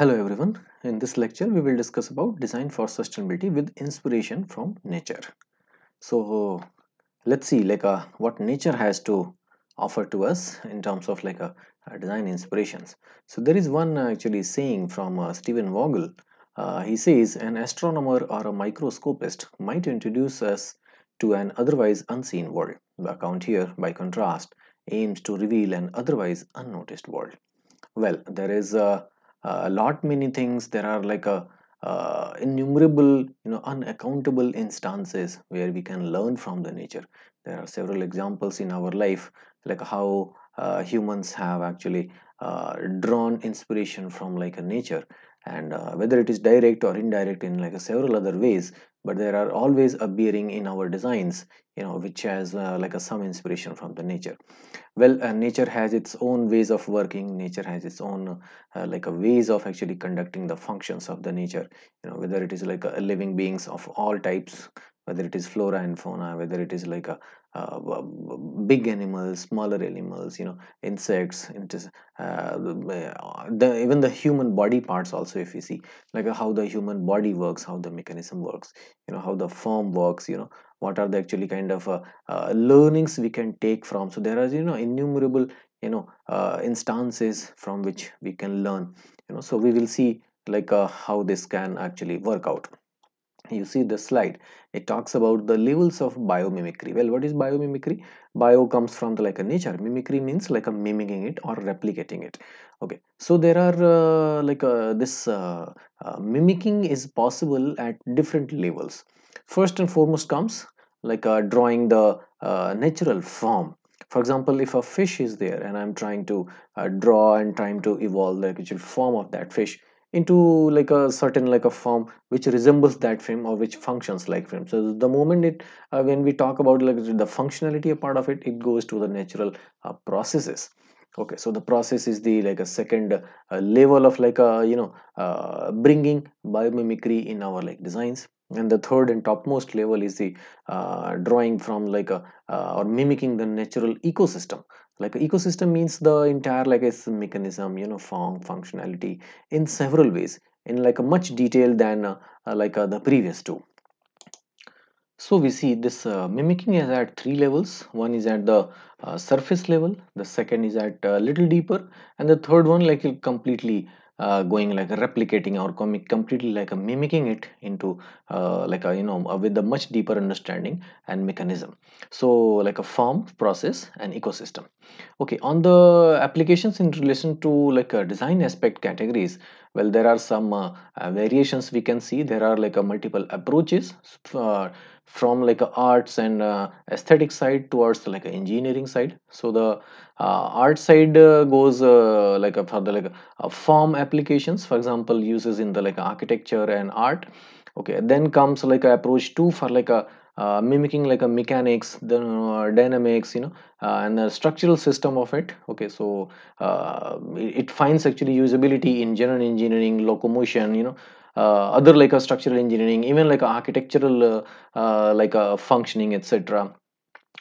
Hello everyone. In this lecture, we will discuss about design for sustainability with inspiration from nature. So let's see like uh, what nature has to offer to us in terms of like a, uh, design inspirations. So there is one uh, actually saying from uh, Stephen Vogel. Uh, he says an astronomer or a microscopist might introduce us to an otherwise unseen world. The account here, by contrast, aims to reveal an otherwise unnoticed world. Well, there is a uh, a lot many things there are like a uh, innumerable you know unaccountable instances where we can learn from the nature there are several examples in our life like how uh, humans have actually uh, drawn inspiration from like a nature and uh, whether it is direct or indirect in like several other ways but there are always appearing in our designs you know which has uh, like a some inspiration from the nature well uh, nature has its own ways of working nature has its own uh, like a ways of actually conducting the functions of the nature you know whether it is like uh, living beings of all types whether it is flora and fauna whether it is like a, big animals smaller animals you know insects uh, uh, the, even the human body parts also if you see like how the human body works how the mechanism works you know how the form works you know what are the actually kind of uh, uh learnings we can take from so there are you know innumerable you know uh, instances from which we can learn you know so we will see like how this can actually work out you see the slide it talks about the levels of biomimicry well what is biomimicry bio comes from the like a nature mimicry means like a mimicking it or replicating it okay so there are uh, like uh, this uh, uh mimicking is possible at different levels first and foremost comes like uh, drawing the uh, natural form for example if a fish is there and i'm trying to draw and trying to evolve the actual form of that fish into like a certain like a form which resembles that frame or which functions like frame so the moment it uh, when we talk about like the functionality part of it it goes to the natural uh, processes okay so the process is the like a second uh, level of like a you know uh, bringing biomimicry in our like designs and the third and topmost level is the uh, drawing from like a uh, or mimicking the natural ecosystem like ecosystem means the entire like a mechanism you know form functionality in several ways in like a much detail than uh, uh, like uh, the previous two so we see this uh, mimicking is at three levels one is at the uh, surface level the second is at a uh, little deeper and the third one like completely uh, going like replicating or completely like mimicking it into uh, like a uh, you know uh, with a much deeper understanding and mechanism so like a form process and ecosystem okay on the applications in relation to like a design aspect categories well there are some uh, uh, variations we can see there are like a multiple approaches uh, from like a arts and uh, aesthetic side towards like a engineering side so the art side goes like a, for the like a form applications for example uses in the like architecture and art okay then comes like a approach two for like a uh, mimicking like a mechanics the uh, dynamics you know uh, and the structural system of it okay so uh, it finds actually usability in general engineering locomotion you know uh, other like a structural engineering even like architectural uh, like a functioning etc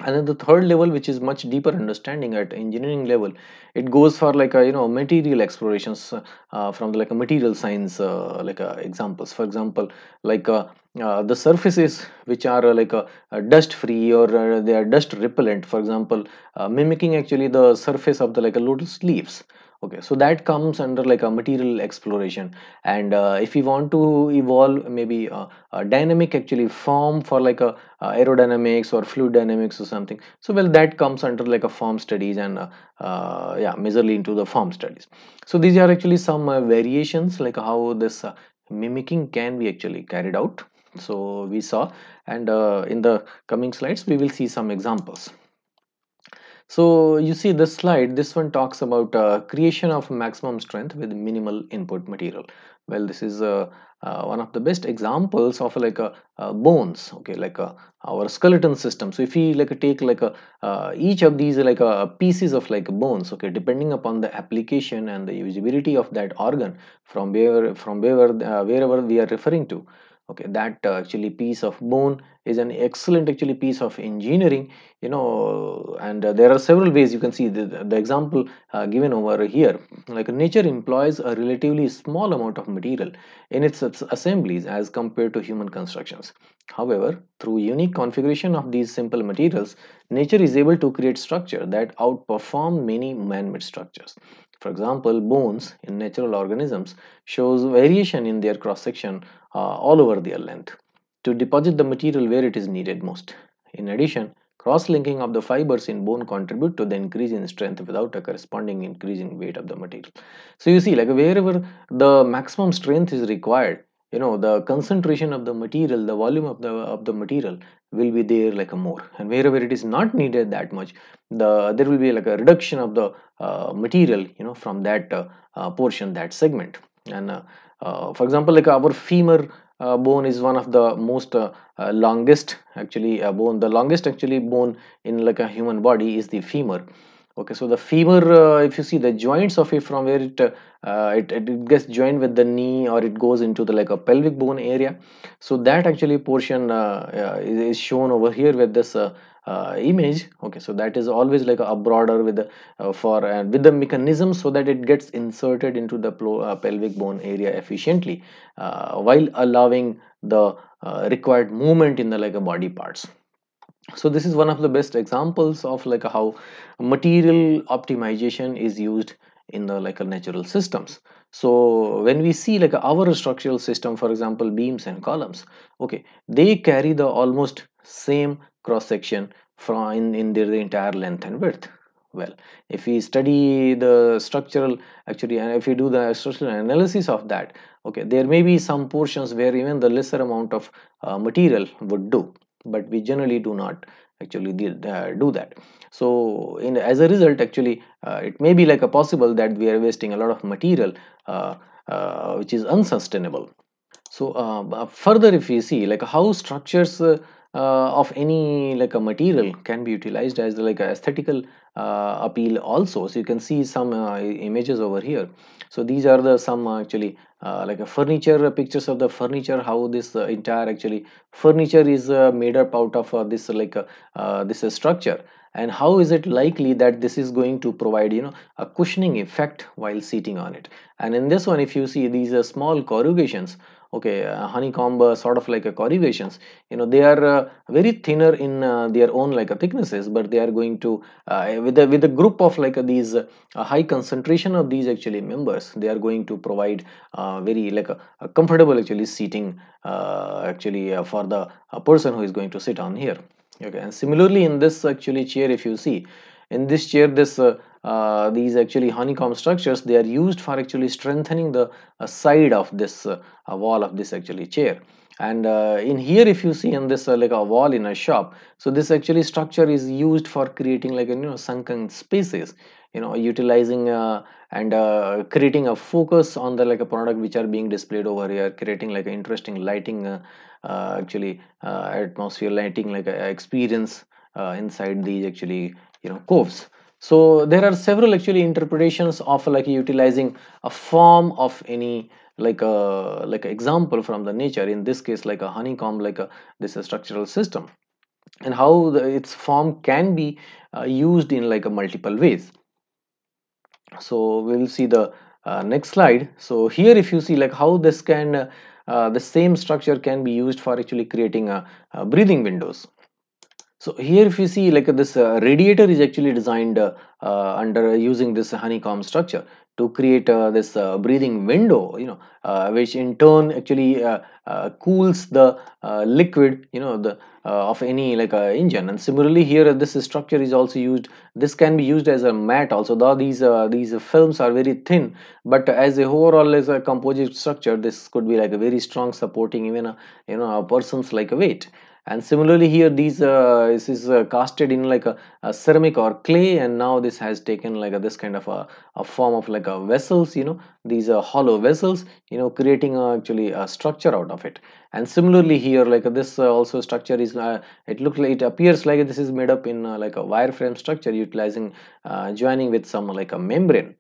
and then the third level which is much deeper understanding at engineering level it goes for like a you know material explorations uh, uh from like a material science uh, like a uh, examples for example like a, uh, uh, the surfaces which are like a, a dust free or they are dust repellent for example mimicking actually the surface of the like a lotus leaves okay so that comes under like a material exploration and uh, if we want to evolve maybe a, uh, a dynamic actually form for like a, a, aerodynamics or fluid dynamics or something so well that comes under like a form studies and uh, uh, yeah majorly into the form studies so these are actually some uh, variations like how this uh, mimicking can be actually carried out so we saw and in the coming slides we will see some examples so you see this slide, this one talks about uh, creation of maximum strength with minimal input material. Well, this is uh, uh, one of the best examples of like a, uh, uh, bones, okay, like uh, our skeleton system. So if we like take like each of these like pieces of like bones, okay, depending upon the application and the usability of that organ from where from wherever wherever we are referring to okay that uh, actually piece of bone is an excellent actually piece of engineering you know and uh, there are several ways you can see the, the example uh, given over here like nature employs a relatively small amount of material in its assemblies as compared to human constructions however through unique configuration of these simple materials nature is able to create structure that outperform many man-made structures for example, bones in natural organisms shows variation in their cross-section uh, all over their length to deposit the material where it is needed most. In addition, cross-linking of the fibers in bone contribute to the increase in strength without a corresponding increase in weight of the material. So you see like wherever the maximum strength is required, you know the concentration of the material the volume of the of the material will be there like a more and wherever it is not needed that much the there will be like a reduction of the uh, material you know from that uh, uh portion that segment and uh, uh, for example like our femur bone is one of the most longest actually bone the longest actually bone in like a human body is the femur okay so the femur uh, if you see the joints of it from where uh, it, it it gets joined with the knee or it goes into the like a pelvic bone area so that actually portion uh, is, shown over here with this uh, image okay so that is always like a, broader with the uh, for uh, with the mechanism so that it gets inserted into the pelvic bone area efficiently while allowing the required movement in the like a body parts so this is one of the best examples of like how material optimization is used in the like a natural systems so when we see like our structural system for example beams and columns okay they carry the almost same cross section from in, in their entire length and width well if we study the structural actually and if we do the structural analysis of that okay there may be some portions where even the lesser amount of uh, material would do but we generally do not actually uh, do that so in, as a result actually uh, it may be like a possible that we are wasting a lot of material uh, uh which is unsustainable so uh, further if we see like how structures of any like a material can be utilized as like a aesthetical uh, appeal also so you can see some uh, images over here so these are the some uh, actually like a furniture pictures of the furniture how this entire actually furniture is made up out of this like this structure and how is it likely that this is going to provide you know a cushioning effect while sitting on it and in this one if you see these are small corrugations okay uh, honeycomb uh, sort of like a corrugations you know they are uh, very thinner in uh, their own like uh, thicknesses but they are going to uh, with a with a group of like these high concentration of these actually members they are going to provide very like a, a, comfortable actually seating actually for the person who is going to sit on here okay and similarly in this actually chair if you see in this chair this uh, uh, these actually honeycomb structures they are used for actually strengthening the uh, side of this uh, wall of this actually chair and uh, in here if you see in this uh, like a wall in a shop so this actually structure is used for creating like you know sunken spaces you know utilizing and creating a focus on the like a product which are being displayed over here creating like an interesting lighting actually atmosphere lighting like a experience inside these actually you know coves so there are several actually interpretations of like utilizing a form of any like a uh, like a example from the nature in this case like a honeycomb like a this a structural system and how the, its form can be uh, used in like a multiple ways so we will see the uh, next slide so here if you see like how this can uh, the same structure can be used for actually creating a breathing windows so here if you see like uh, this uh, radiator is actually designed uh, under using this honeycomb structure to create uh, this uh, breathing window you know uh, which in turn actually cools the liquid you know the of any like engine and similarly here this structure is also used this can be used as a mat also though these these films are very thin but as a overall as a composite structure this could be like a very strong supporting even a you know a person's like a weight and similarly here these uh, this is uh, casted in like a, a, ceramic or clay and now this has taken like a, this kind of a, a form of like a vessels you know these are hollow vessels you know creating a, actually a structure out of it and similarly here like this uh, also structure is uh, it looks like it appears like this is made up in uh, like a wireframe structure utilizing joining with some like a membrane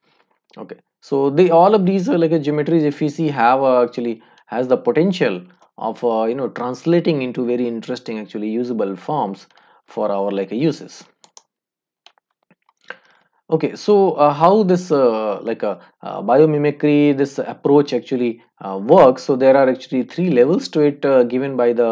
okay so they all of these like a geometries if we see have actually has the potential of uh, you know translating into very interesting actually usable forms for our like uses okay so uh, how this uh, like a uh, uh, biomimicry this approach actually uh, works so there are actually three levels to it uh, given by the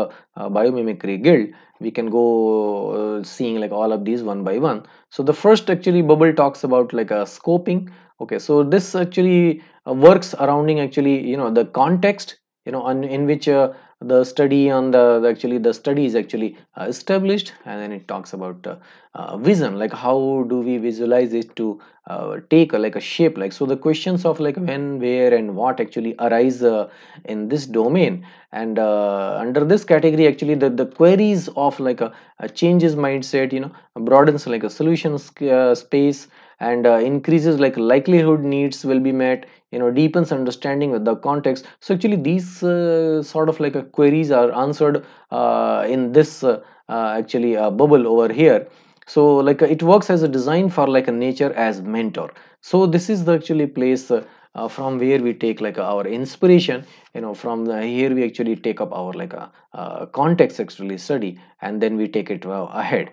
biomimicry guild we can go seeing like all of these one by one so the first actually bubble talks about like a scoping okay so this actually works surrounding actually you know the context you know on in which uh, the study on the, uh, the, actually the study is actually uh, established and then it talks about uh, uh vision like how do we visualize it to uh, take like a shape like so the questions of like when where and what actually arise in this domain and under this category actually the, the queries of like a, a changes mindset you know broadens like a solution space and increases like likelihood needs will be met you know deepens understanding with the context so actually these uh, sort of like queries are answered uh, in this uh, uh actually uh, bubble over here so like it works as a design for like a nature as mentor so this is the actually place uh, from where we take like our inspiration you know from the, here we actually take up our like a context actually study and then we take it ahead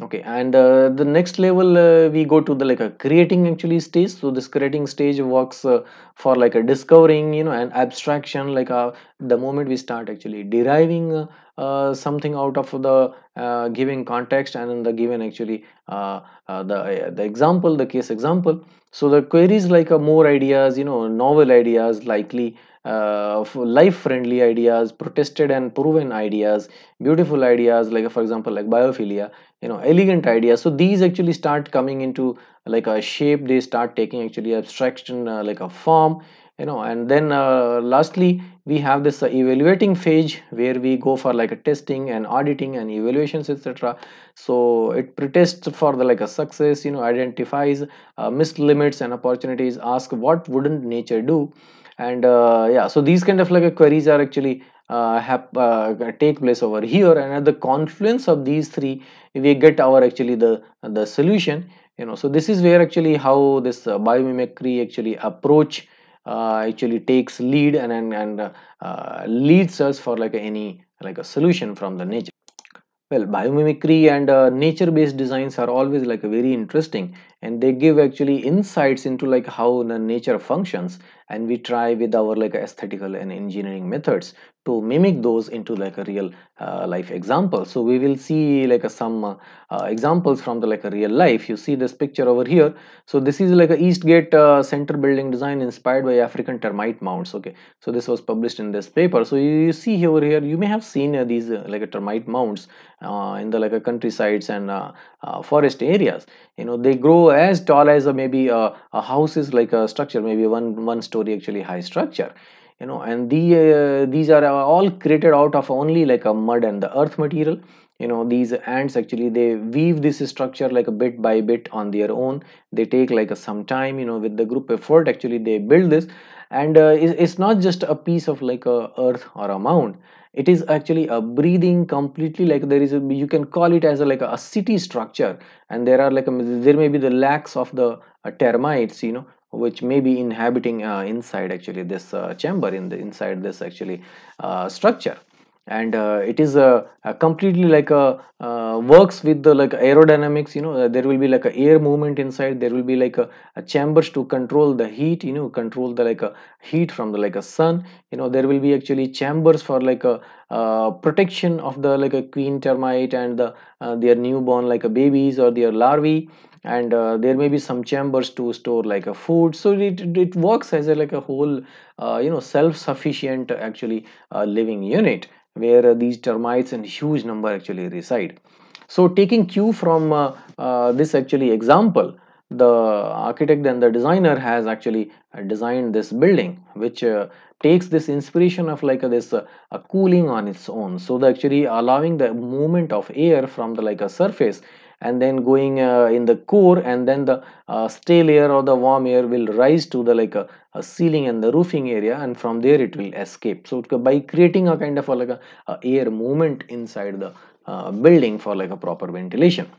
okay and uh, the next level uh, we go to the like a creating actually stage so this creating stage works uh, for like a discovering you know an abstraction like uh, the moment we start actually deriving uh, uh, something out of the uh, given context and the given actually the the example the case example so the queries like more ideas you know novel ideas likely uh, life friendly ideas protested and proven ideas beautiful ideas like for example like biophilia you know elegant ideas so these actually start coming into like a shape they start taking actually abstraction uh, like a form you know and then uh, lastly we have this uh, evaluating phase where we go for like a testing and auditing and evaluations etc so it pretests for the like a success you know identifies uh, missed limits and opportunities ask what wouldn't nature do and uh, yeah so these kind of like queries are actually uh, uh, take place over here and at the confluence of these three we get our actually the the solution you know so this is where actually how this uh, biomimicry actually approach actually takes lead and and, and leads us for like any like a solution from the nature well biomimicry and uh, nature based designs are always like very interesting and they give actually insights into like how the nature functions and we try with our like aesthetical and engineering methods to mimic those into like a real uh, life example so we will see like a, some uh, uh, examples from the like a real life you see this picture over here so this is like a eastgate uh, center building design inspired by african termite mounds okay so this was published in this paper so you, you see over here you may have seen uh, these uh, like a termite mounds in the like a countrysides and forest areas you know they grow as tall as maybe a house is like a structure maybe one one story actually high structure you know and the uh, these are all created out of only like a mud and the earth material you know these ants actually they weave this structure like a bit by bit on their own they take like a some time you know with the group effort actually they build this and uh, it's not just a piece of like a earth or a mound it is actually a breathing completely like there is a, you can call it as a, like a, city structure and there are like a, there may be the lacks of the uh, termites you know which may be inhabiting uh, inside actually this uh, chamber in the inside this actually uh, structure and uh, it is a, a, completely like a uh, works with the like aerodynamics you know uh, there will be like a air movement inside there will be like a, a chambers to control the heat you know control the like a heat from the like a sun you know there will be actually chambers for like a uh, protection of the like a queen termite and the, uh, their newborn like a babies or their larvae and uh, there may be some chambers to store like a food so it, it works as a like a whole uh, you know self-sufficient actually uh, living unit where uh, these termites in huge number actually reside so taking cue from uh, uh, this actually example the architect and the designer has actually designed this building which takes this inspiration of like this uh, cooling on its own so the actually allowing the movement of air from the like a surface and then going uh, in the core and then the uh, stale air or the warm air will rise to the like a, uh, a, ceiling and the roofing area and from there it will escape so by creating a kind of a, like a, a air movement inside the uh, building for like a proper ventilation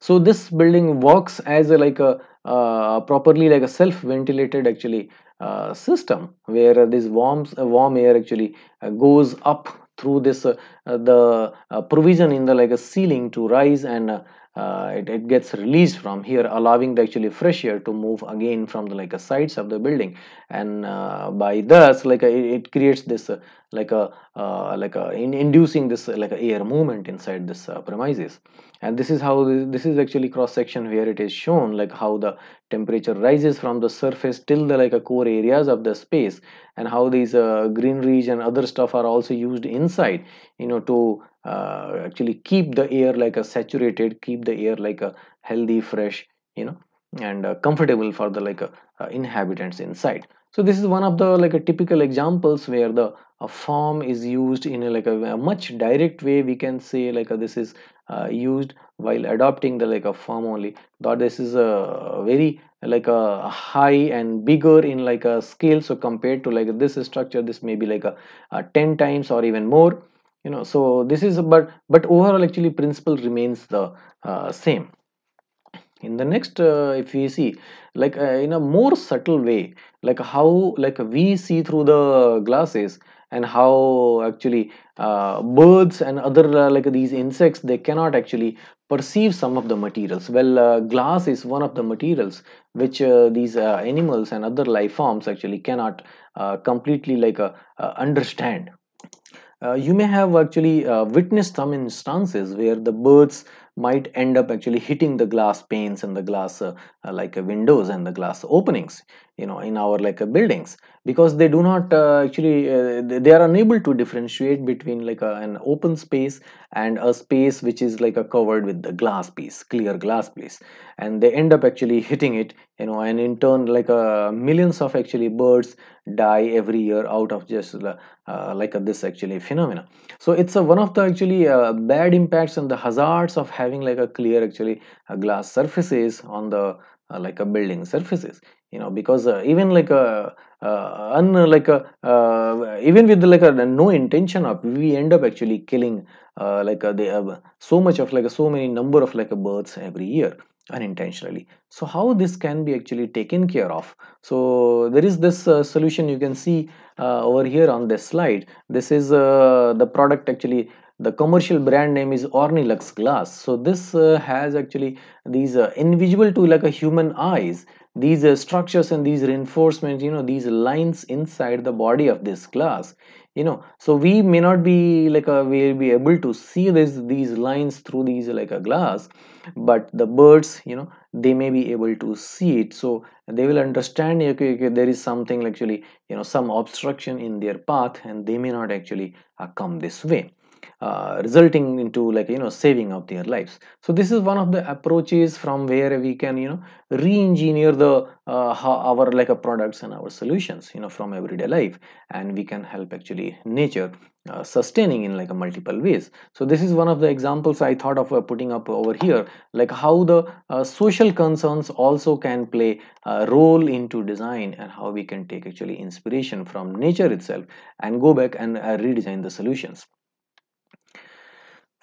so this building works as a like a uh, properly like a self ventilated actually uh, system where this warm warm air actually goes up through this uh, the uh, provision in the like a ceiling to rise and uh, uh, it, it gets released from here allowing the actually fresh air to move again from the like a sides of the building and uh, by thus like a, it creates this uh, like a uh, like a in inducing this uh, like a air movement inside this uh, premises and this is how this is actually cross section where it is shown like how the temperature rises from the surface till the like a core areas of the space and how these greenery and other stuff are also used inside you know to uh, actually keep the air like a saturated keep the air like a healthy fresh you know and uh, comfortable for the like uh, uh, inhabitants inside so this is one of the like a typical examples where the form is used in a, like a, a, much direct way we can say like a, uh, this is used while adopting the like a form only that this is a very like a high and bigger in like a scale so compared to like this structure this may be like a, a 10 times or even more you know so this is but but overall actually principle remains the uh, same in the next uh, if we see like uh, in a more subtle way like how like we see through the glasses and how actually uh, birds and other uh, like these insects they cannot actually perceive some of the materials well uh, glass is one of the materials which these animals and other life forms actually cannot completely like understand uh, you may have actually uh, witnessed some instances where the birds might end up actually hitting the glass panes and the glass uh, uh, like uh, windows and the glass openings you know in our like uh, buildings because they do not uh, actually uh, they are unable to differentiate between like a, uh, an open space and a space which is like a covered with the glass piece clear glass piece and they end up actually hitting it you know and in turn like uh, millions of actually birds die every year out of just like this actually phenomena so it's one of the actually bad impacts and the hazards of having like a clear actually glass surfaces on the uh, like a building surfaces you know because uh, even like a uh, un, like a uh, even with like a no intention of we end up actually killing uh, like a, they have uh, so much of like a, so many number of like a birds every year unintentionally so how this can be actually taken care of so there is this uh, solution you can see uh, over here on this slide this is uh, the product actually the commercial brand name is Ornilux glass so this uh, has actually these uh, invisible to like a human eyes these uh, structures and these reinforcements you know these lines inside the body of this glass you know so we may not be like a, we'll be able to see this these lines through these like a glass but the birds you know they may be able to see it so they will understand okay, okay there is something actually you know some obstruction in their path and they may not actually uh, come this way uh, resulting into like you know saving of their lives so this is one of the approaches from where we can you know re-engineer the uh, our like a products and our solutions you know from everyday life and we can help actually nature uh, sustaining in like a multiple ways so this is one of the examples i thought of uh, putting up over here like how the uh, social concerns also can play a role into design and how we can take actually inspiration from nature itself and go back and uh, redesign the solutions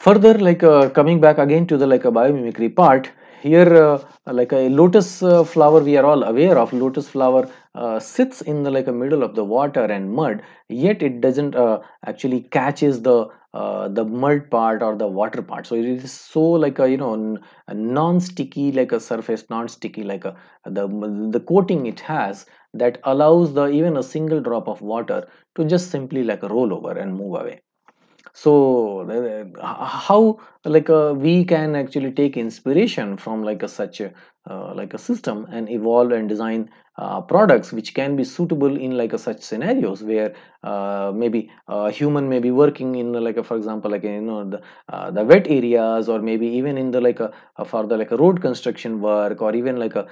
further like uh, coming back again to the like a biomimicry part here uh, like a lotus uh, flower we are all aware of lotus flower uh, sits in the like a middle of the water and mud yet it doesn't uh, actually catches the uh, the mud part or the water part so it is so like a you know non-sticky like a surface non-sticky like a the the coating it has that allows the even a single drop of water to just simply like roll over and move away so uh, how like uh, we can actually take inspiration from like a such a uh, like a system and evolve and design uh, products which can be suitable in like a, such scenarios where uh, maybe a uh, human may be working in like a, for example like a, you know the, uh, the wet areas or maybe even in the like a, for the like a road construction work or even like a,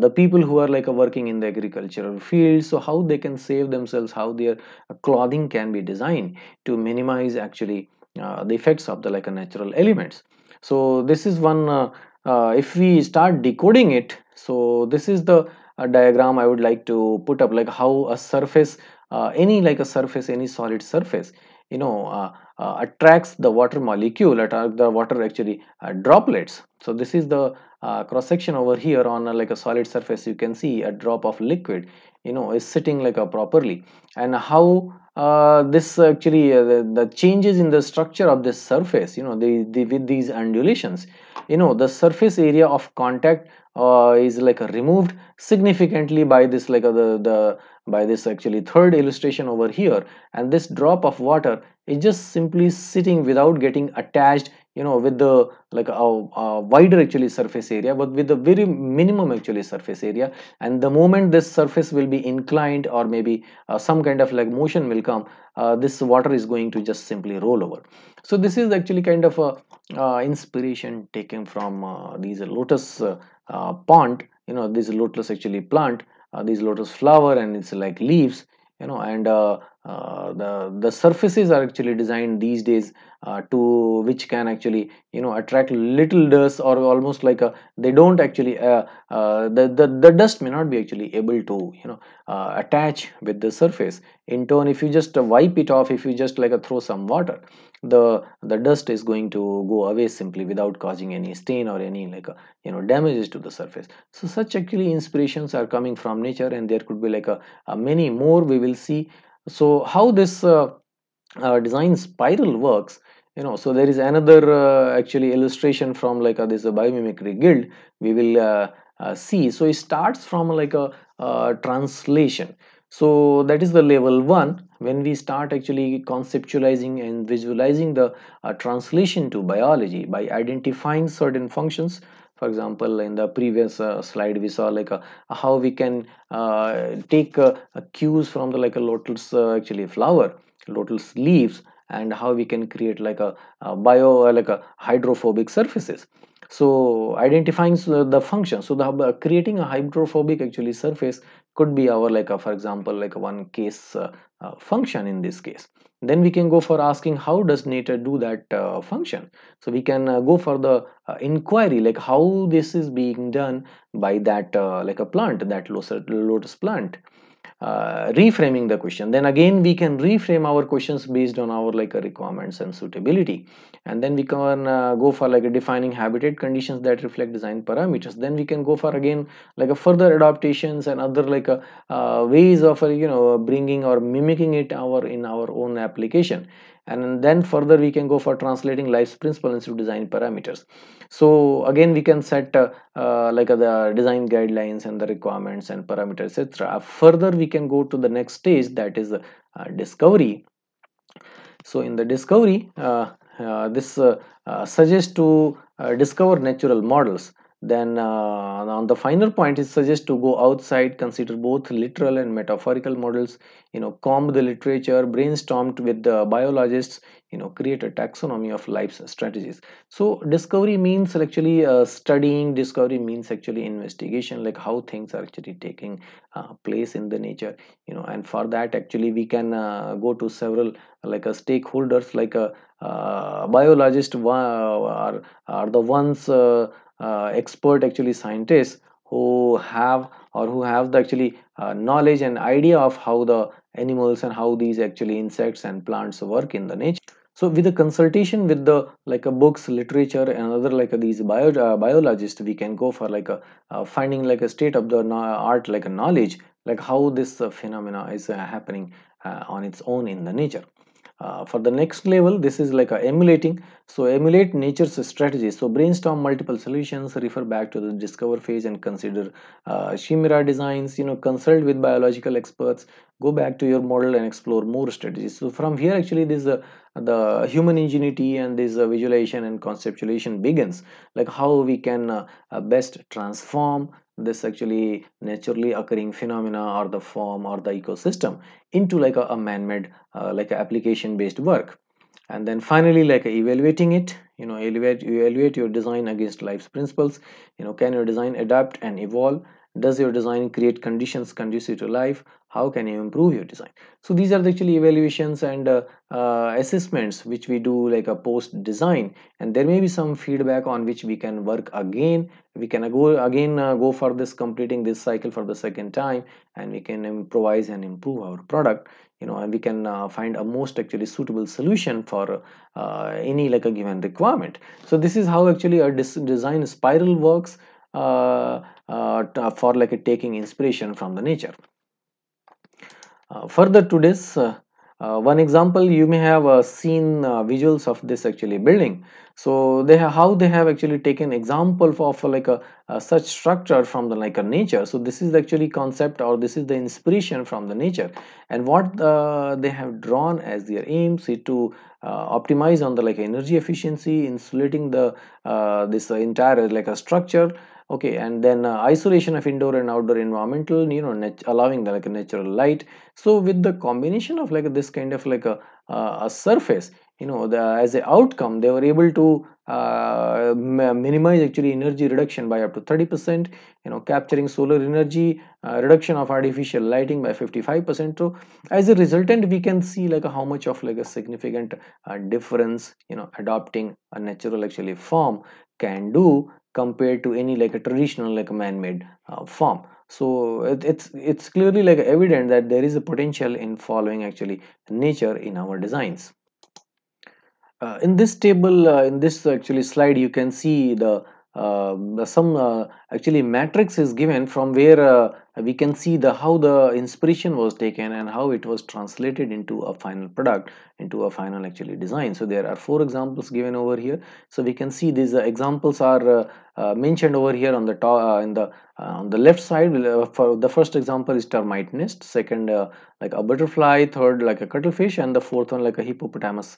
the people who are like a working in the agricultural field so how they can save themselves how their clothing can be designed to minimize actually the effects of the like a natural elements so this is one uh, if we start decoding it so this is the uh, diagram i would like to put up like how a surface uh, any like a surface any solid surface you know uh, uh, attracts the water molecule attract uh, the water actually droplets so this is the cross section over here on like a solid surface you can see a drop of liquid you know is sitting like a properly and how uh, this actually uh, the, the, changes in the structure of this surface you know the, the, with these undulations you know the surface area of contact uh, is like removed significantly by this like uh, the, the by this actually third illustration over here and this drop of water is just simply sitting without getting attached you know with the like a, a, wider actually surface area but with the very minimum actually surface area and the moment this surface will be inclined or maybe uh, some kind of like motion will come uh, this water is going to just simply roll over so this is actually kind of a uh, inspiration taken from uh, these lotus uh, uh, pond you know this lotus actually plant these lotus flower and it's like leaves you know and uh, uh, the the surfaces are actually designed these days uh, to which can actually you know attract little dust or almost like a they don't actually uh, uh, the, the the dust may not be actually able to you know uh, attach with the surface in turn if you just wipe it off if you just like a throw some water the the dust is going to go away simply without causing any stain or any like a, uh, you know damages to the surface so such actually inspirations are coming from nature and there could be like a, uh, a uh, many more we will see so how this uh, uh, design spiral works you know so there is another uh, actually illustration from like a, this a biomimicry guild we will see so it starts from like a translation so that is the level one when we start actually conceptualizing and visualizing the uh, translation to biology by identifying certain functions for example in the previous uh, slide we saw like a, uh, how we can uh, take uh, cues from the like a lotus uh, actually flower lotus leaves and how we can create like a, a bio like a hydrophobic surfaces so identifying the function so the creating a hydrophobic actually surface could be our like a, uh, for example like a one case uh, uh, function in this case then we can go for asking how does nature do that uh, function so we can uh, go for the uh, inquiry like how this is being done by that like a plant that lotus, lotus plant uh, reframing the question then again we can reframe our questions based on our like uh, requirements and suitability and then we can uh, go for like a defining habitat conditions that reflect design parameters then we can go for again like a further adaptations and other like a, uh, uh, ways of you know bringing or mimicking it our in our own application and then further we can go for translating life's principle into design parameters so again we can set uh, uh, like uh, the design guidelines and the requirements and parameters etc further we can go to the next stage that is uh, discovery so in the discovery uh, uh, this suggests to discover natural models then uh, on the final point, it suggests to go outside, consider both literal and metaphorical models, you know, comb the literature, brainstormed with the biologists, you know create a taxonomy of life's strategies so discovery means actually uh, studying discovery means actually investigation like how things are actually taking uh, place in the nature you know and for that actually we can uh, go to several like a uh, stakeholders like a uh, biologist are, are the ones uh, expert actually scientists who have or who have the actually uh, knowledge and idea of how the animals and how these actually insects and plants work in the nature so with a consultation with the like a books literature and other like a, these bio uh, biologists we can go for like a uh, finding like a state of the art like a knowledge like how this uh, phenomena is uh, happening uh, on its own in the nature uh, for the next level this is like emulating so emulate nature's strategies so brainstorm multiple solutions refer back to the discover phase and consider uh, chimera designs you know consult with biological experts go back to your model and explore more strategies so from here actually this uh, the human ingenuity and this uh, visualization and conceptualization begins like how we can uh, uh, best transform this actually naturally occurring phenomena or the form or the ecosystem into like a, a man-made uh, like application based work and then finally like evaluating it you know evaluate evaluate your design against life's principles you know can your design adapt and evolve does your design create conditions conducive to life how can you improve your design so these are actually evaluations and uh, uh, assessments which we do like a post design and there may be some feedback on which we can work again we can go again uh, go for this completing this cycle for the second time and we can improvise and improve our product you know and we can uh, find a most actually suitable solution for uh, any like a given requirement so this is how actually a design spiral works uh, uh for like a taking inspiration from the nature uh, further to this uh, uh, one example you may have seen visuals of this actually building so they have how they have actually taken example of like a, a such structure from the like a nature so this is actually concept or this is the inspiration from the nature and what uh, they have drawn as their aim, is to uh, optimize on the like energy efficiency insulating the uh, this entire like a structure okay and then uh, isolation of indoor and outdoor environmental you know allowing the, like a natural light so with the combination of like this kind of like a, uh, a surface you know the, as a outcome they were able to uh, minimize actually energy reduction by up to 30 percent you know capturing solar energy uh, reduction of artificial lighting by 55 percent so as a resultant we can see like how much of like a significant uh, difference you know adopting a natural actually form can do compared to any like a traditional like a man-made uh, form so it, it's it's clearly like evident that there is a potential in following actually nature in our designs uh, in this table uh, in this actually slide you can see the uh, some uh, actually matrix is given from where uh, we can see the how the inspiration was taken and how it was translated into a final product into a final actually design so there are four examples given over here so we can see these examples are uh, uh, mentioned over here on the top uh, in the uh, on the left side uh, for the first example is termite nest second uh, like a butterfly third like a cuttlefish and the fourth one like a hippopotamus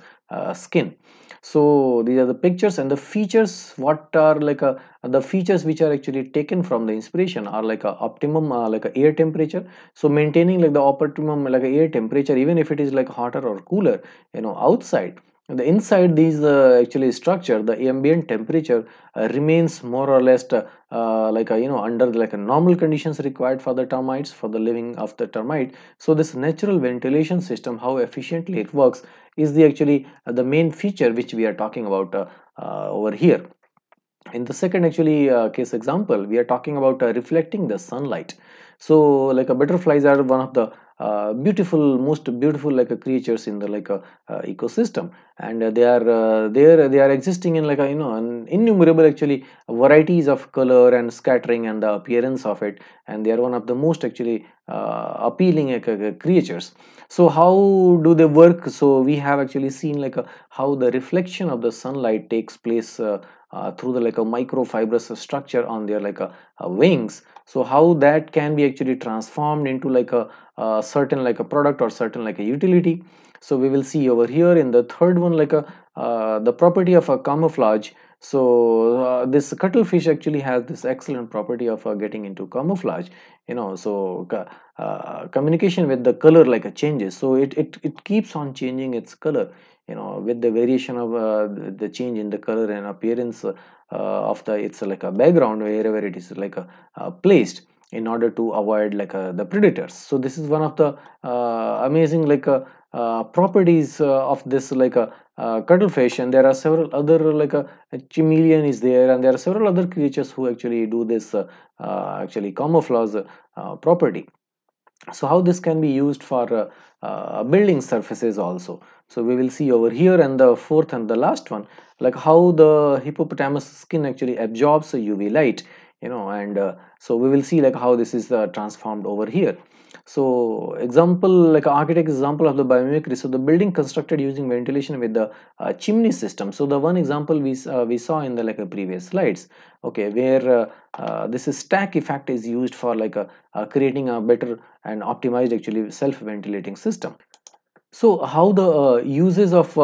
skin so these are the pictures and the features what are like a, the features which are actually taken from the inspiration are like a optimum like a air temperature so maintaining like the optimum like a air temperature even if it is like hotter or cooler you know outside the inside these uh, actually structure the ambient temperature uh, remains more or less uh, uh like a, you know under the, like a normal conditions required for the termites for the living of the termite so this natural ventilation system how efficiently it works is the actually uh, the main feature which we are talking about uh, over here in the second actually case example we are talking about reflecting the sunlight so like a butterflies are one of the uh, beautiful most beautiful like uh, creatures in the like a uh, ecosystem and they are there they are existing in like a, you know an innumerable actually varieties of color and scattering and the appearance of it and they are one of the most actually appealing creatures so how do they work so we have actually seen like a, how the reflection of the sunlight takes place uh, through the like a microfibrous structure on their like a, a wings so how that can be actually transformed into like a, a certain like a product or certain like a utility so we will see over here in the third one like a uh, the property of a camouflage so uh, this cuttlefish actually has this excellent property of uh, getting into camouflage you know so uh, communication with the color like a changes so it, it it keeps on changing its color you know with the variation of uh, the change in the color and appearance uh, of the it's like a background wherever it is like a uh, placed in order to avoid like the predators so this is one of the amazing like properties of this like a uh, cuttlefish and there are several other like a, uh, a, chameleon is there and there are several other creatures who actually do this uh, uh, actually camouflage uh, property so how this can be used for uh, building surfaces also so we will see over here and the fourth and the last one like how the hippopotamus skin actually absorbs uv light you know and so we will see like how this is transformed over here so example like architect example of the biomimicry so the building constructed using ventilation with the uh, chimney system so the one example we uh, we saw in the like a previous slides okay where uh, uh this is stack effect is used for like a, uh, uh, creating a better and optimized actually self ventilating system so how the uses of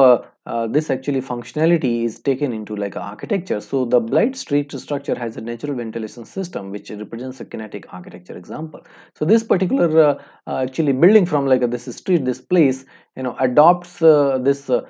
uh, this actually functionality is taken into like architecture so the blight street structure has a natural ventilation system which represents a kinetic architecture example so this particular uh, uh, actually building from like this street this place you know adopts uh, this uh,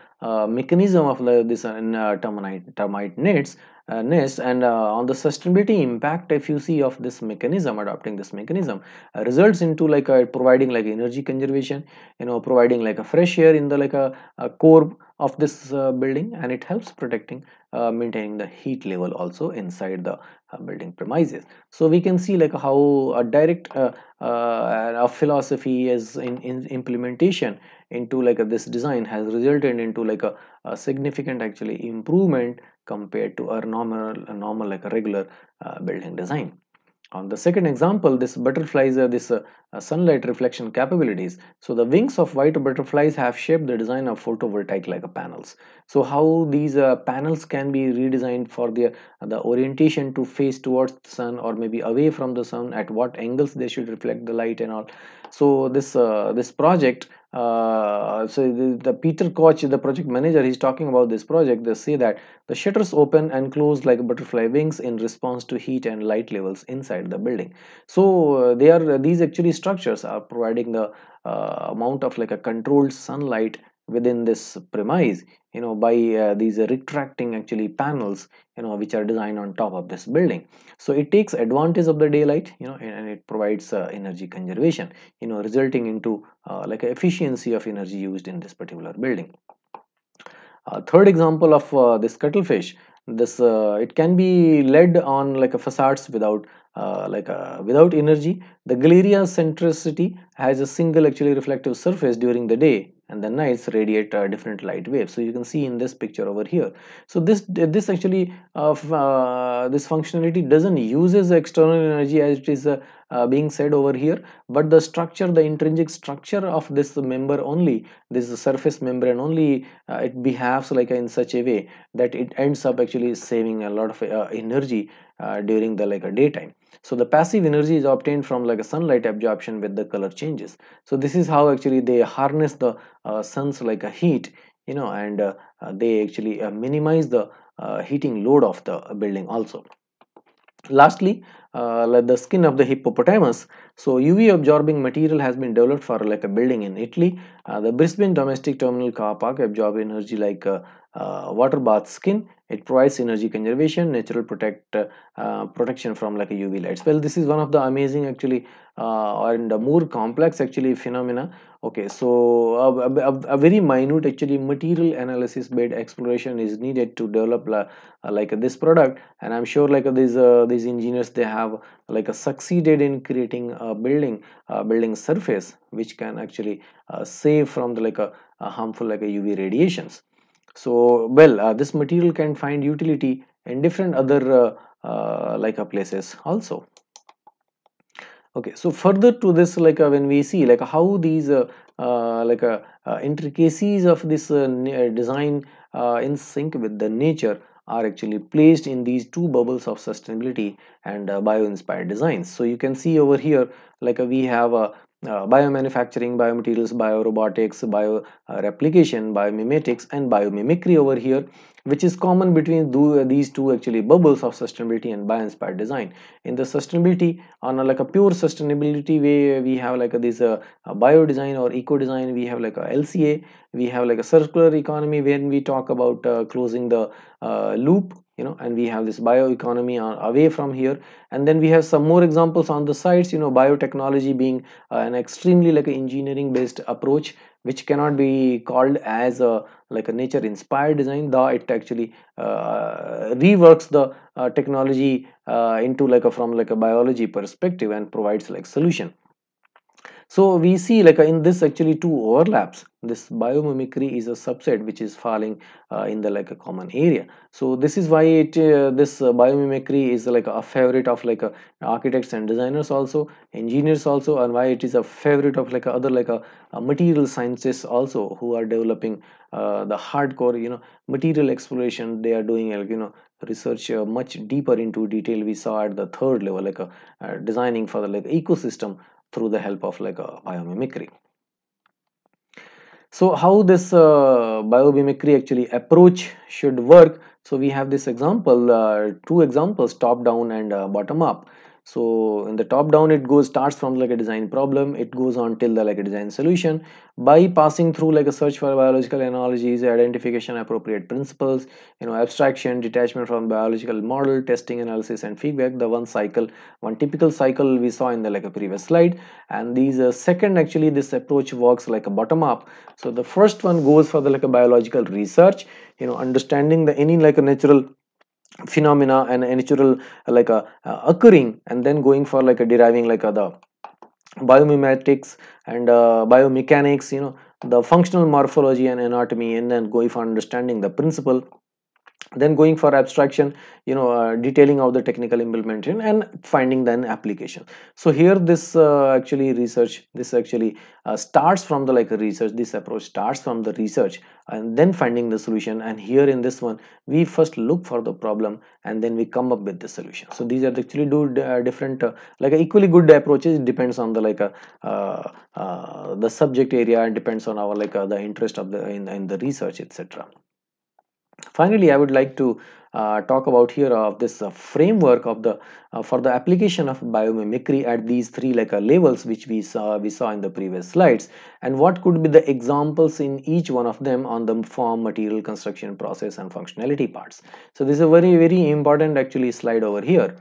mechanism of this termite termite nets uh, and uh, on the sustainability impact if you see of this mechanism adopting this mechanism uh, results into like uh, providing like energy conservation you know providing like a fresh air in the like a, a core of this uh, building and it helps protecting uh, maintaining the heat level also inside the building premises so we can see like how a direct a philosophy is in, in implementation into like a, this design has resulted into like a, a significant actually improvement compared to a normal a normal like a regular uh, building design on the second example this butterflies are this uh, uh, sunlight reflection capabilities so the wings of white butterflies have shaped the design of photovoltaic like panels so how these uh, panels can be redesigned for their uh, the orientation to face towards the sun or maybe away from the sun at what angles they should reflect the light and all so this uh, this project uh, so the, the, Peter Koch, the project manager, he's talking about this project. They say that the shutters open and close like butterfly wings in response to heat and light levels inside the building. So uh, they are these actually structures are providing the uh, amount of like a controlled sunlight within this premise you know by uh, these retracting actually panels you know which are designed on top of this building so it takes advantage of the daylight you know and, it provides uh, energy conservation you know resulting into uh, like efficiency of energy used in this particular building uh, third example of uh, this cuttlefish this uh, it can be led on like a facades without uh, like uh, without energy the Galeria centricity has a single actually reflective surface during the day and then uh, it's radiate uh, different light waves so you can see in this picture over here so this this actually of uh, uh, this functionality doesn't uses external energy as it is uh, uh, being said over here but the structure the intrinsic structure of this member only this surface membrane only it behaves like in such a way that it ends up actually saving a lot of energy during the like a daytime so the passive energy is obtained from like a sunlight absorption with the color changes so this is how actually they harness the uh, sun's like a heat you know and uh, uh they actually uh, minimize the uh, heating load of the building also lastly uh, like the skin of the hippopotamus so uv absorbing material has been developed for like a building in italy uh, the brisbane domestic terminal car park absorbs energy like uh, uh, water bath skin it provides energy conservation natural protect uh, protection from like uv lights well this is one of the amazing actually or uh, in the more complex actually phenomena okay so uh, a, a, a, very minute actually material analysis based exploration is needed to develop uh, like this product and i'm sure like these these engineers they have like succeeded in creating a building a building surface which can actually save from the like a harmful like a uv radiations so well uh, this material can find utility in different other uh, uh like uh, places also okay so further to this like uh, when we see like how these like intricacies of this design in sync with the nature are actually placed in these two bubbles of sustainability and uh, bio-inspired designs. So you can see over here like uh, we have a uh, biomanufacturing, biomaterials, biorobotics, bioreplication, uh, biomimetics and biomimicry over here which is common between these two actually bubbles of sustainability and bio-inspired design. In the sustainability on a, like a pure sustainability way we have like a, this uh, bio design or eco design we have like a LCA we have like a circular economy when we talk about uh, closing the uh, loop you know and we have this bioeconomy uh, away from here and then we have some more examples on the sides you know biotechnology being uh, an extremely like an engineering based approach which cannot be called as a like a nature inspired design though it actually uh, reworks the uh, technology uh, into like a from like a biology perspective and provides like solution so we see like uh, in this actually two overlaps. This biomimicry is a subset which is falling uh, in the like a common area. So this is why it uh, this uh, biomimicry is like a favorite of like uh, architects and designers also, engineers also, and why it is a favorite of like other like a, uh, material scientists also who are developing the hardcore you know material exploration. They are doing like you know research uh, much deeper into detail we saw at the third level like uh, uh, designing for the like ecosystem through the help of like a biomimicry. So how this uh, biomimicry actually approach should work. So we have this example, uh, two examples top down and uh, bottom up so in the top down it goes starts from like a design problem it goes on till the like a design solution by passing through like a search for biological analogies identification appropriate principles you know abstraction detachment from biological model testing analysis and feedback the one cycle one typical cycle we saw in the like a previous slide and these uh, second actually this approach works like a bottom up so the first one goes for the like a biological research you know understanding the any like a natural phenomena and a natural like a occurring and then going for like a deriving like a, the biomimetics and uh, biomechanics you know the functional morphology and anatomy and then going for understanding the principle then going for abstraction you know uh, detailing of the technical implementation and finding then application so here this uh, actually research this actually uh, starts from the like a research this approach starts from the research and then finding the solution and here in this one we first look for the problem and then we come up with the solution so these are actually do uh, different uh, like equally good approaches depends on the like uh, the subject area and depends on our like the interest of the in, in the research etc finally i would like to uh, talk about here of this uh, framework of the uh, for the application of biomimicry at these three like uh, levels which we saw we saw in the previous slides and what could be the examples in each one of them on the form material construction process and functionality parts so this is a very very important actually slide over here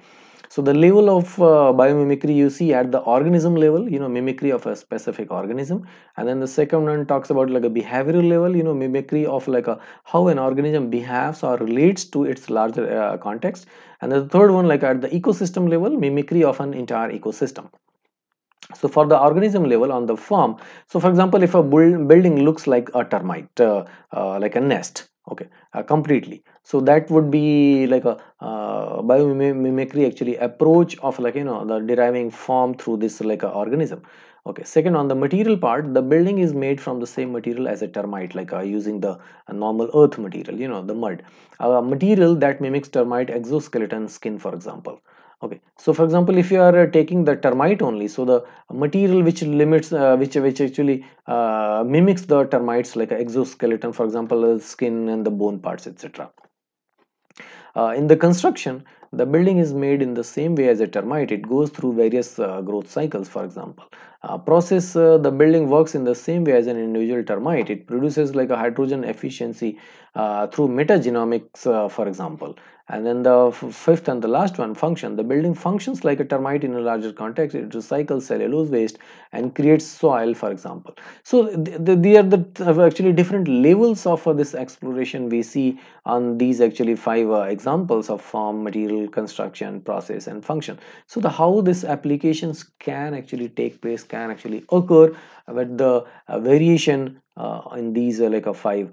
so the level of uh, biomimicry you see at the organism level, you know, mimicry of a specific organism. And then the second one talks about like a behavioral level, you know, mimicry of like a, how an organism behaves or relates to its larger uh, context. And the third one like at the ecosystem level, mimicry of an entire ecosystem. So for the organism level on the farm, so for example, if a building looks like a termite, uh, uh, like a nest, okay uh, completely so that would be like a, a uh, biomimicry actually approach of like you know the deriving form through this like organism okay second on the material part the building is made from the same material as a termite like uh, using the uh, normal earth material you know the mud a uh, material that mimics termite exoskeleton skin for example okay so for example if you are uh, taking the termite only so the material which limits uh, which which actually uh, mimics the termites like exoskeleton for example skin and the bone parts etc uh, in the construction, the building is made in the same way as a termite. It goes through various uh, growth cycles, for example. Uh, process, uh, the building works in the same way as an individual termite. It produces like a hydrogen efficiency uh, through metagenomics, uh, for example and then the fifth and the last one function the building functions like a termite in a larger context it recycles cellulose waste and creates soil for example so th they are the actually different levels of uh, this exploration we see on these actually five uh, examples of form material construction process and function so the how this applications can actually take place can actually occur with the uh, variation uh, in these uh, like a five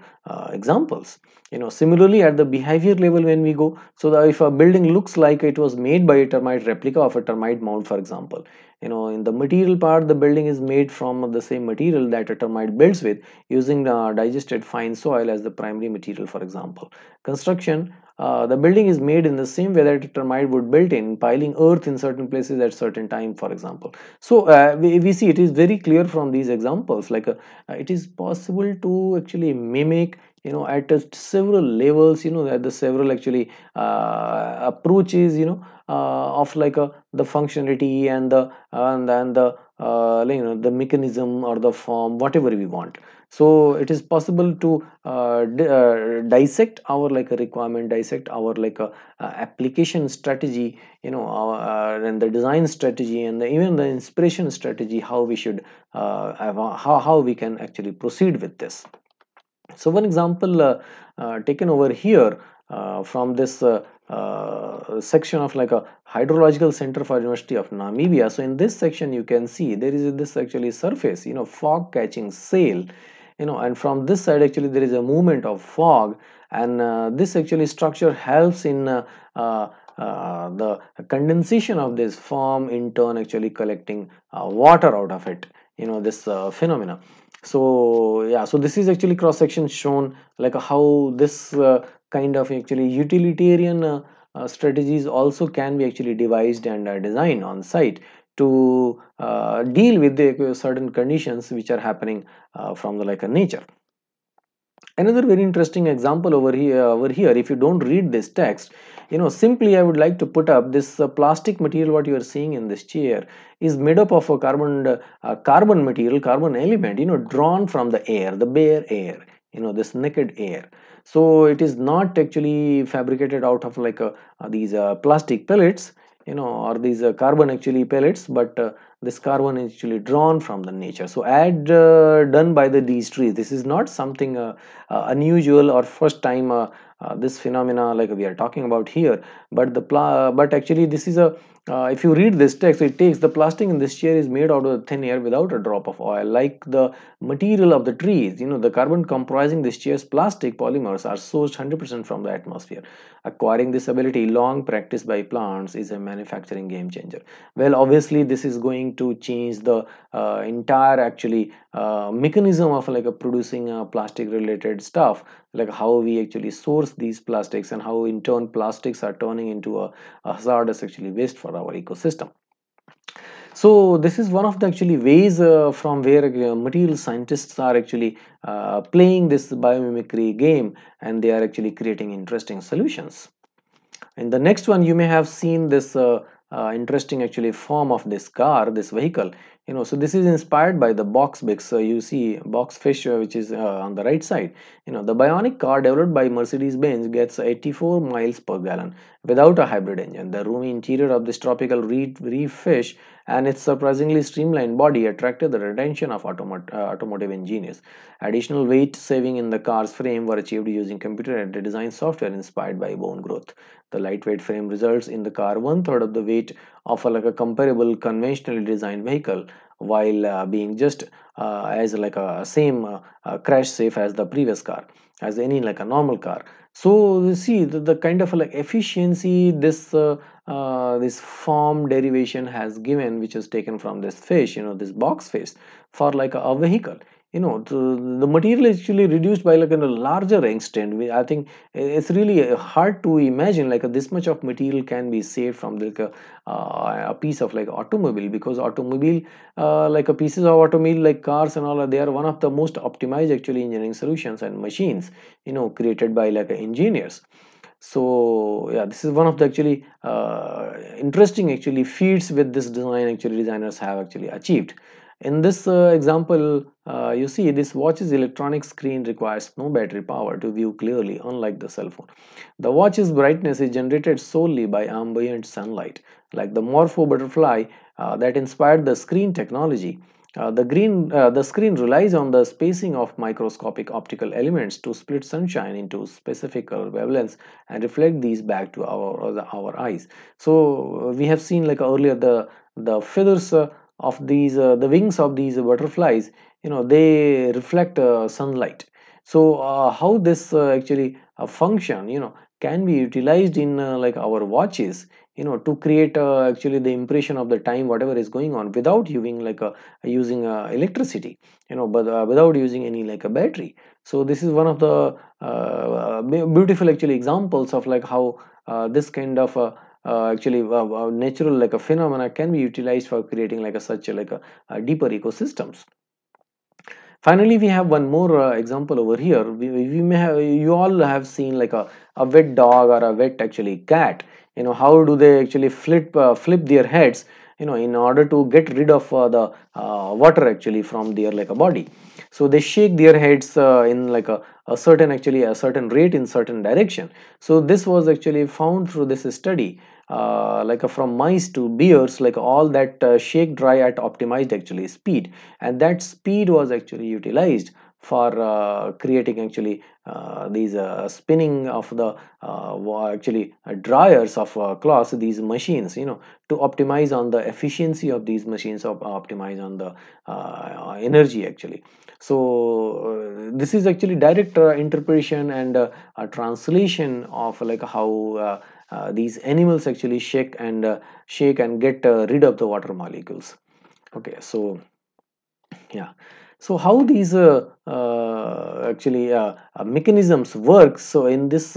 examples you know similarly at the behavior level when we go so that if a building looks like it was made by a termite replica of a termite mound for example you know in the material part the building is made from the same material that a termite builds with using the digested fine soil as the primary material for example construction uh, the building is made in the same way that termite wood built in piling earth in certain places at certain time for example so uh, we, we, see it is very clear from these examples like uh, it is possible to actually mimic you know at several levels you know at the several actually uh, approaches you know uh, of like the functionality and the and, then the you know the mechanism or the form whatever we want so it is possible to uh, uh, dissect our like a requirement dissect our like a, application strategy you know uh, and the design strategy and the, even the inspiration strategy how we should uh, how, how we can actually proceed with this so one example uh, taken over here from this uh, section of like a hydrological center for university of namibia so in this section you can see there is this actually surface you know fog catching sail you know and from this side actually there is a movement of fog and uh, this actually structure helps in uh, uh, uh the condensation of this foam in turn actually collecting uh, water out of it you know this uh, phenomena so yeah so this is actually cross section shown like how this kind of actually utilitarian strategies also can be actually devised and designed on site to uh, deal with the uh, certain conditions which are happening uh, from the like a nature another very interesting example over here uh, over here if you don't read this text you know simply i would like to put up this uh, plastic material what you are seeing in this chair is made up of a carbon uh, carbon material carbon element you know drawn from the air the bare air you know this naked air so it is not actually fabricated out of like a, uh, these plastic pellets you know or these uh, carbon actually pellets but uh, this carbon is actually drawn from the nature so add uh, done by the these trees this is not something uh, uh, unusual or first time uh, this phenomena like we are talking about here but the but actually this is a uh, if you read this text it takes the plastic in this chair is made out of thin air without a drop of oil like the material of the trees you know the carbon comprising this chair's plastic polymers are sourced 100% from the atmosphere acquiring this ability long practice by plants is a manufacturing game changer well obviously this is going to change the uh, entire actually uh, mechanism of like a producing uh, plastic related stuff like how we actually source these plastics and how in turn plastics are turning into a, a hazardous actually waste for our ecosystem so this is one of the actually ways uh, from where uh, material scientists are actually uh, playing this biomimicry game and they are actually creating interesting solutions in the next one you may have seen this uh, uh, interesting actually form of this car this vehicle you know so this is inspired by the box bix so you see box fish uh, which is uh, on the right side you know the bionic car developed by mercedes-benz gets 84 miles per gallon without a hybrid engine the roomy interior of this tropical reef fish and its surprisingly streamlined body attracted the attention of uh, automotive engineers. Additional weight saving in the car's frame were achieved using computer-aided design software inspired by bone growth. The lightweight frame results in the car one-third of the weight of a, like a comparable conventionally designed vehicle while uh, being just uh, as like a same uh, uh, crash safe as the previous car as any like a normal car so you see the, the kind of like efficiency this uh, uh, this form derivation has given which is taken from this fish you know this box face for like a, a vehicle you know the, the, material is actually reduced by like a larger extent we, i think it's really hard to imagine like this much of material can be saved from like a, uh, a piece of like automobile because automobile uh, like a pieces of automobile like cars and all they are one of the most optimized actually engineering solutions and machines you know created by like engineers so yeah this is one of the actually uh, interesting actually feats with this design actually designers have actually achieved in this uh, example uh, you see this watch's electronic screen requires no battery power to view clearly unlike the cell phone the watch's brightness is generated solely by ambient sunlight like the morpho butterfly uh, that inspired the screen technology uh, the, green, uh, the screen relies on the spacing of microscopic optical elements to split sunshine into specific color wavelengths and reflect these back to our our eyes. So uh, we have seen like earlier the the feathers uh, of these the wings of these butterflies you know they reflect sunlight. So how this actually function you know can be utilized in like our watches you know to create uh, actually the impression of the time whatever is going on without using like a, using uh, electricity you know but uh, without using any like a battery so this is one of the uh, uh, beautiful actually examples of like how this kind of actually natural like a phenomena can be utilized for creating like a such a, like a, a deeper ecosystems finally we have one more uh, example over here we, we, may have you all have seen like a, a wet dog or a wet actually cat you know how do they actually flip uh, flip their heads you know in order to get rid of uh, the uh, water actually from their like a body so they shake their heads uh, in like a, a certain actually a certain rate in certain direction so this was actually found through this study uh, like uh, from mice to bears like all that uh, shake dry at optimized actually speed and that speed was actually utilized for uh, creating actually uh, these uh, spinning of the uh, actually uh, dryers of uh, cloths these machines you know to optimize on the efficiency of these machines of optimize on the energy actually so this is actually direct interpretation and a translation of like how these animals actually shake and shake and get rid of the water molecules okay so yeah so how these uh, uh, actually uh, mechanisms work so in this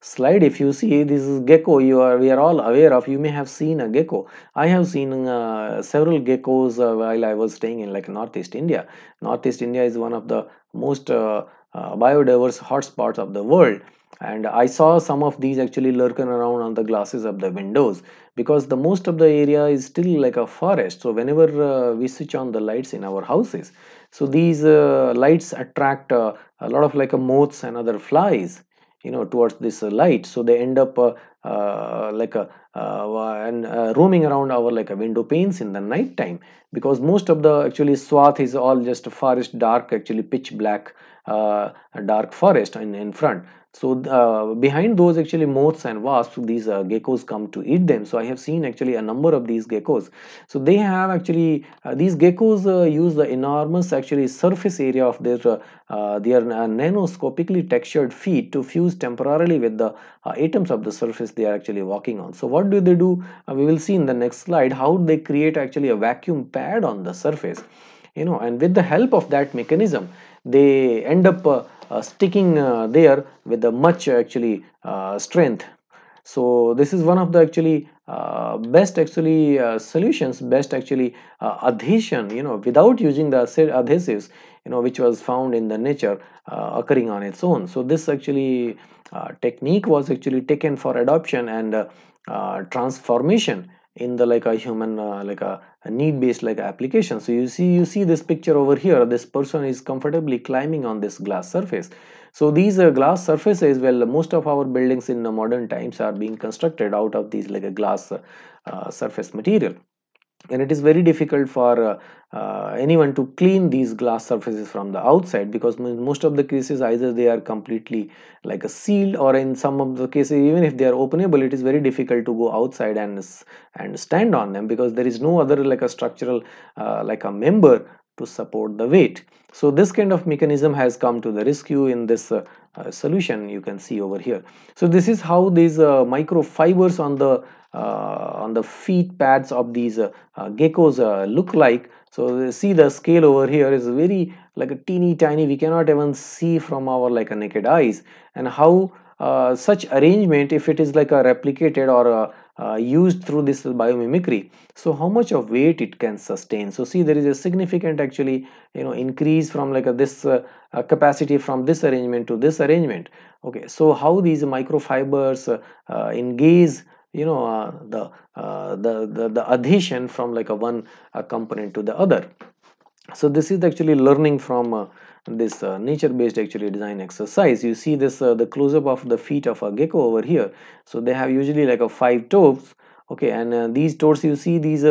slide if you see this gecko you are we are all aware of you may have seen a gecko i have seen several geckos while i was staying in like northeast india northeast india is one of the most biodiverse hotspots of the world and i saw some of these actually lurking around on the glasses of the windows because the most of the area is still like a forest so whenever uh, we switch on the lights in our houses so these uh, lights attract uh, a lot of like a moths and other flies you know towards this uh, light so they end up uh, uh, like a and roaming around our like a window panes in the night time because most of the actually swath is all just forest dark actually pitch black dark forest in, in front so uh, behind those actually moths and wasps these uh, geckos come to eat them so i have seen actually a number of these geckos so they have actually uh, these geckos uh, use the enormous actually surface area of their uh, uh, their nanoscopically textured feet to fuse temporarily with the atoms of the surface they are actually walking on so what do they do we will see in the next slide how they create actually a vacuum pad on the surface you know and with the help of that mechanism they end up uh, sticking uh, there with a much actually uh, strength so this is one of the actually uh, best actually uh, solutions best actually uh, adhesion you know without using the adhesives you know which was found in the nature occurring on its own so this actually technique was actually taken for adoption and transformation in the like a human uh, like a, a need based like application so you see you see this picture over here this person is comfortably climbing on this glass surface so these uh, glass surfaces well most of our buildings in modern times are being constructed out of these like a glass uh, surface material and it is very difficult for uh, uh, anyone to clean these glass surfaces from the outside because most of the cases either they are completely like a seal or in some of the cases even if they are openable it is very difficult to go outside and and stand on them because there is no other like a structural uh, like a member to support the weight so this kind of mechanism has come to the rescue in this uh, uh solution you can see over here so this is how these uh, microfibers on the uh, on the feet pads of these uh, uh, geckos look like so see the scale over here is very like a teeny tiny we cannot even see from our like a naked eyes and how uh, such arrangement if it is like a replicated or a, uh, used through this biomimicry so how much of weight it can sustain so see there is a significant actually you know increase from like a, this uh, capacity from this arrangement to this arrangement okay so how these microfibers engage you know uh, the, uh, the, the the adhesion from like a one a uh, component to the other so this is actually learning from uh, this uh, nature based actually design exercise you see this the close-up of the feet of a gecko over here so they have usually like a five toes okay and these toes you see these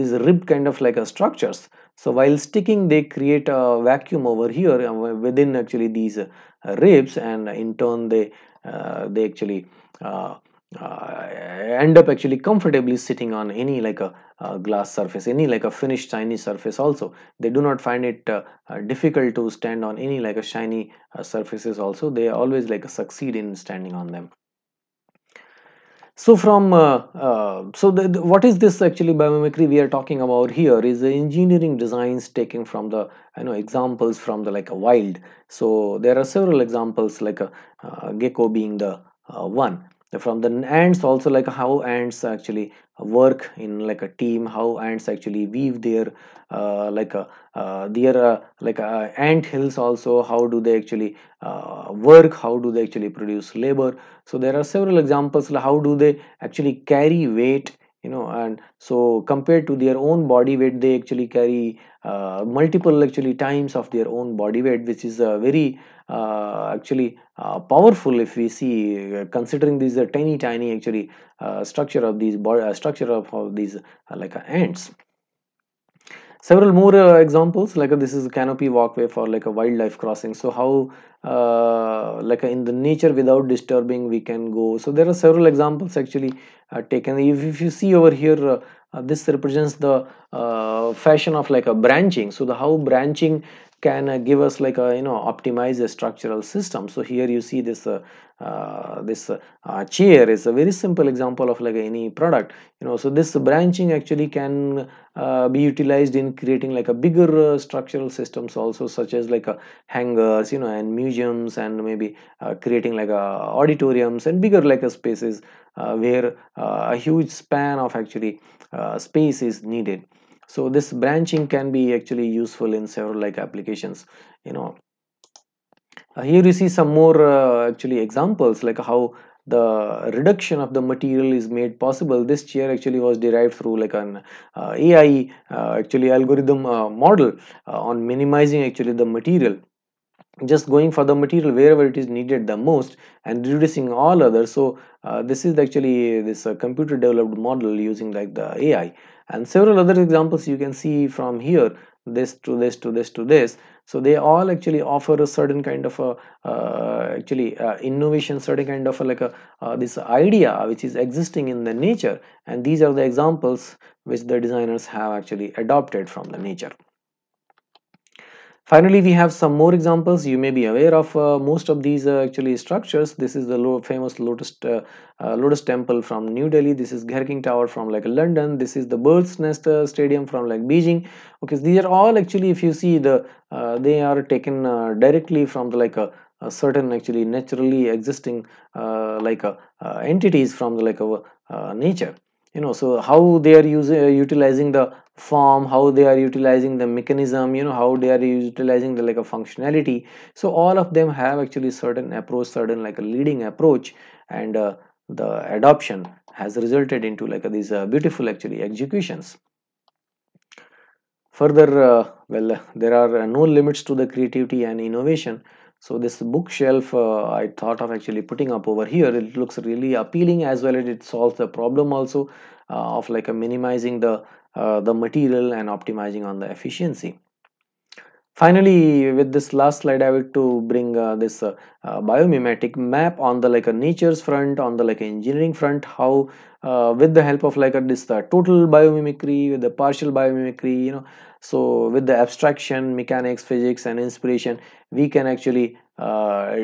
these ribbed kind of like a structures so while sticking they create a vacuum over here within actually these ribs and in turn they uh, they actually uh, uh, end up actually comfortably sitting on any like a, glass surface any like a finished shiny surface also they do not find it uh, uh difficult to stand on any like a shiny uh, surfaces also they always like succeed in standing on them so from uh, so the, the, what is this actually biomimicry we are talking about here is the engineering designs taken from the you know examples from the like a wild so there are several examples like a gecko being the one from the ants also like how ants actually work in like a team how ants actually weave their uh, like a, uh, uh, their uh, like uh, ant hills also how do they actually uh, work how do they actually produce labor so there are several examples how do they actually carry weight you know and so compared to their own body weight they actually carry uh, multiple actually times of their own body weight which is a uh, very uh, actually uh, powerful if we see uh, considering these uh, tiny tiny actually structure of these structure of, of these like ants several more uh, examples like uh, this is a canopy walkway for like a wildlife crossing so how uh, like uh, in the nature without disturbing we can go so there are several examples actually uh, taken if, if you see over here uh, this represents the fashion of like a branching so the how branching can uh, give us like a you know optimize a structural system so here you see this uh, uh, this uh, uh, chair is a very simple example of like any product you know so this branching actually can uh, be utilized in creating like a bigger structural systems also such as like a hangars you know and museums and maybe creating like a auditoriums and bigger like a spaces where a huge span of actually space is needed so this branching can be actually useful in several like applications you know uh, here you see some more uh, actually examples like how the reduction of the material is made possible this chair actually was derived through like an uh, ai uh, actually algorithm uh, model uh, on minimizing actually the material just going for the material wherever it is needed the most and reducing all others so uh, this is actually this uh, computer developed model using like the ai and several other examples you can see from here this to this to this to this so they all actually offer a certain kind of a uh, actually uh, innovation certain kind of a, like a uh, this idea which is existing in the nature and these are the examples which the designers have actually adopted from the nature Finally, we have some more examples. You may be aware of uh, most of these uh, actually structures. This is the lo famous Lotus uh, uh Lotus Temple from New Delhi. This is Gherking Tower from like London. This is the Bird's Nest uh, Stadium from like Beijing. Okay, so these are all actually, if you see the, uh, they are taken directly from the like a, a certain actually naturally existing like a, entities from the like a nature you know so how they are using uh, utilizing the form how they are utilizing the mechanism you know how they are utilizing the like a functionality so all of them have actually certain approach certain like a leading approach and uh, the adoption has resulted into like uh, these beautiful actually executions further uh, well there are uh, no limits to the creativity and innovation so this bookshelf uh, I thought of actually putting up over here it looks really appealing as well as it solves the problem also uh, of like uh, minimizing the uh, the material and optimizing on the efficiency finally with this last slide i would to bring uh, this uh, uh, biomimetic map on the like a nature's front on the like engineering front how uh, with the help of like a, this total biomimicry with the partial biomimicry you know so with the abstraction mechanics physics and inspiration we can actually uh,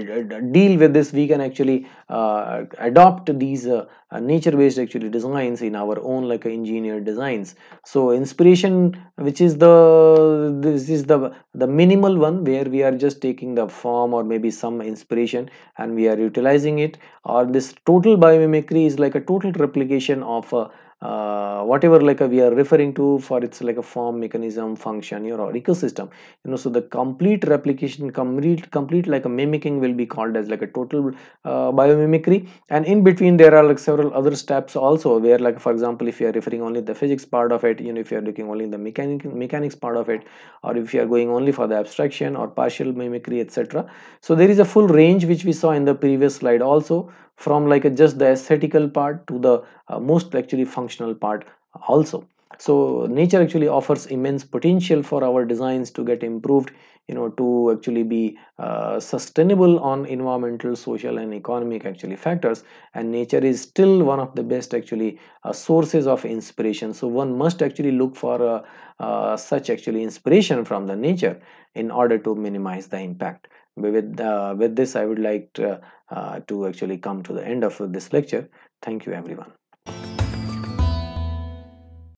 deal with this we can actually uh, adopt these uh, nature based actually designs in our own like engineer designs so inspiration which is the this is the the minimal one where we are just taking the form or maybe some inspiration and we are utilizing it or this total biomimicry is like a total replication of a uh, uh, whatever like a, uh, we are referring to for its like a form mechanism function your ecosystem you know so the complete replication complete complete like a mimicking will be called as like a total uh, biomimicry and in between there are like several other steps also where like for example if you are referring only the physics part of it you know if you are looking only the mechanic mechanics part of it or if you are going only for the abstraction or partial mimicry etc so there is a full range which we saw in the previous slide also from like a, just the aesthetical part to the uh, most actually functional part also so nature actually offers immense potential for our designs to get improved you know to actually be uh, sustainable on environmental social and economic actually factors and nature is still one of the best actually uh, sources of inspiration so one must actually look for uh, uh such actually inspiration from the nature in order to minimize the impact with uh, with this i would like to, uh, to actually come to the end of this lecture. Thank you everyone.